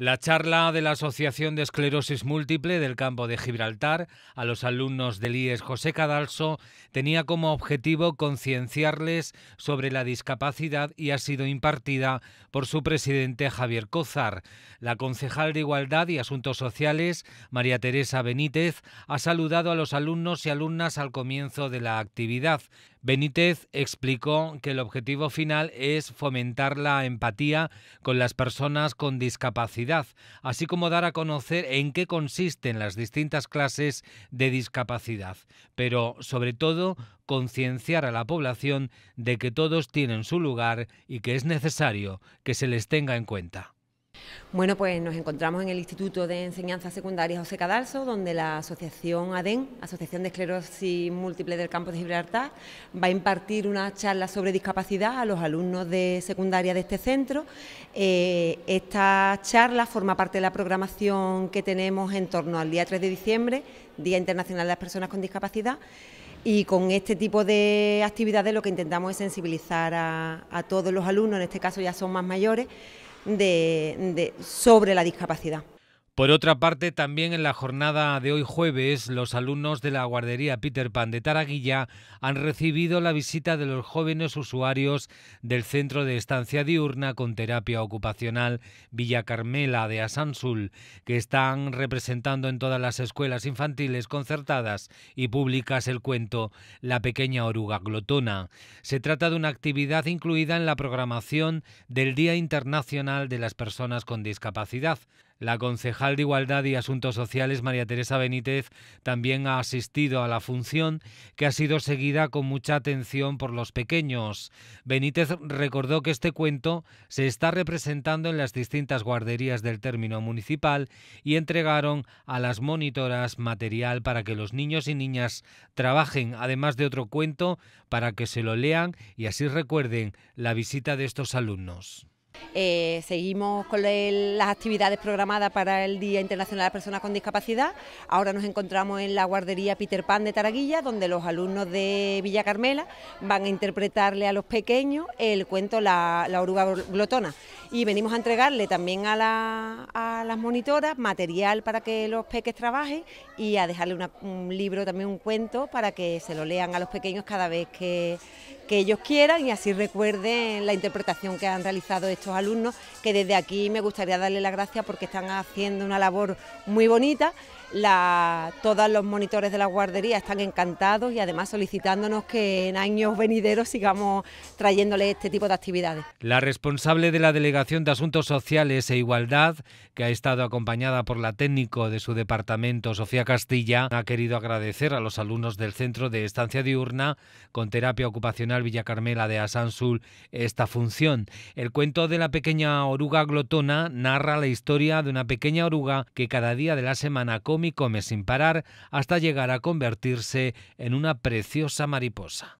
La charla de la Asociación de Esclerosis Múltiple del campo de Gibraltar a los alumnos del IES José Cadalso tenía como objetivo concienciarles sobre la discapacidad y ha sido impartida por su presidente Javier Cozar. La concejal de Igualdad y Asuntos Sociales, María Teresa Benítez, ha saludado a los alumnos y alumnas al comienzo de la actividad. Benítez explicó que el objetivo final es fomentar la empatía con las personas con discapacidad, así como dar a conocer en qué consisten las distintas clases de discapacidad, pero sobre todo concienciar a la población de que todos tienen su lugar y que es necesario que se les tenga en cuenta. Bueno, pues nos encontramos en el Instituto de Enseñanza Secundaria José Cadalso, donde la Asociación ADEN, Asociación de Esclerosis Múltiple del Campo de Gibraltar, va a impartir una charla sobre discapacidad a los alumnos de secundaria de este centro. Eh, esta charla forma parte de la programación que tenemos en torno al día 3 de diciembre, Día Internacional de las Personas con Discapacidad. Y con este tipo de actividades lo que intentamos es sensibilizar a todos los alumnos, en este caso ya son más mayores, de, sobre la discapacidad. Por otra parte, también en la jornada de hoy jueves, los alumnos de la guardería Peter Pan de Taraguilla han recibido la visita de los jóvenes usuarios del centro de estancia diurna con terapia ocupacional Villa Carmela de Asansul, que están representando en todas las escuelas infantiles concertadas y públicas el cuento La pequeña oruga glotona. Se trata de una actividad incluida en la programación del Día Internacional de las Personas con Discapacidad. La concejal de Igualdad y Asuntos Sociales, María Teresa Benítez, también ha asistido a la función que ha sido seguida con mucha atención por los pequeños. Benítez recordó que este cuento se está representando en las distintas guarderías del término municipal y entregaron a las monitoras material para que los niños y niñas trabajen, además de otro cuento para que se lo lean y así recuerden la visita de estos alumnos. Eh, seguimos con las actividades programadas para el Día Internacional de las Personas con Discapacidad. Ahora nos encontramos en la guardería Peter Pan de Taraguilla, donde los alumnos de Villa Carmela van a interpretarle a los pequeños el cuento La, oruga glotona. Y venimos a entregarle también a la, las monitoras material para que los peques trabajen y a dejarle un libro, también un cuento, para que se lo lean a los pequeños cada vez que, ellos quieran y así recuerden la interpretación que han realizado estos alumnos, que desde aquí me gustaría darle las gracias porque están haciendo una labor muy bonita. todos los monitores de la guardería están encantados y además solicitándonos que en años venideros sigamos trayéndoles este tipo de actividades. La responsable de la Delegación de Asuntos Sociales e Igualdad, que ha estado acompañada por la técnico de su departamento, Sofía Castilla, ha querido agradecer a los alumnos del Centro de Estancia Diurna con Terapia Ocupacional Villa Carmela de Asansul esta función. El cuento de la pequeña oruga glotona narra la historia de una pequeña oruga que cada día de la semana come y come sin parar hasta llegar a convertirse en una preciosa mariposa.